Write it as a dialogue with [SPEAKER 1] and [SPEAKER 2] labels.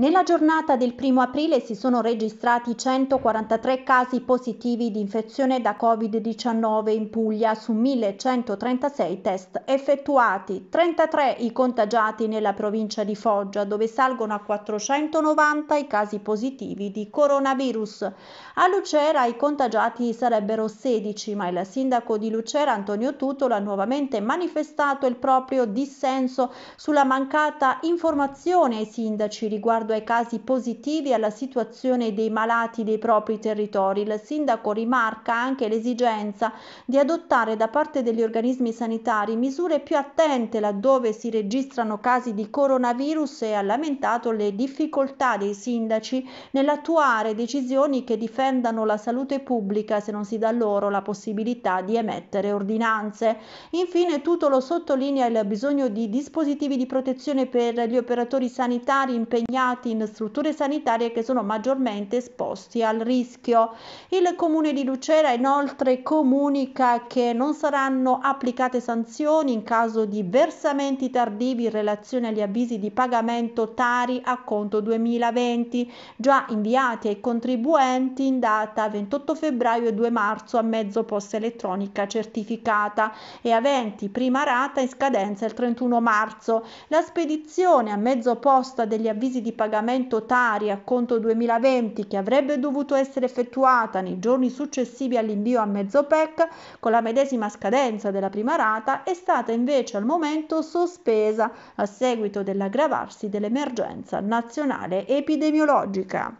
[SPEAKER 1] Nella giornata del 1 aprile si sono registrati 143 casi positivi di infezione da Covid-19 in Puglia su 1136 test effettuati, 33 i contagiati nella provincia di Foggia dove salgono a 490 i casi positivi di coronavirus. A Lucera i contagiati sarebbero 16 ma il sindaco di Lucera Antonio Tutolo ha nuovamente manifestato il proprio dissenso sulla mancata informazione ai sindaci riguardo riguardo ai casi positivi e alla situazione dei malati dei propri territori. Il sindaco rimarca anche l'esigenza di adottare da parte degli organismi sanitari misure più attente laddove si registrano casi di coronavirus e ha lamentato le difficoltà dei sindaci nell'attuare decisioni che difendano la salute pubblica se non si dà loro la possibilità di emettere ordinanze. Infine Tutolo sottolinea il bisogno di dispositivi di protezione per gli operatori sanitari impegnati formati in strutture sanitarie che sono maggiormente esposti al rischio. Il comune di Lucera inoltre comunica che non saranno applicate sanzioni in caso di versamenti tardivi in relazione agli avvisi di pagamento Tari a conto 2020, già inviati ai contribuenti in data 28 febbraio e 2 marzo a mezzo posta elettronica certificata e aventi prima rata in scadenza il 31 marzo. La spedizione a mezzo posta degli avvisi di pagamento pagamento Tari a conto 2020 che avrebbe dovuto essere effettuata nei giorni successivi all'invio a mezzo PEC con la medesima scadenza della prima rata è stata invece al momento sospesa a seguito dell'aggravarsi dell'emergenza nazionale epidemiologica.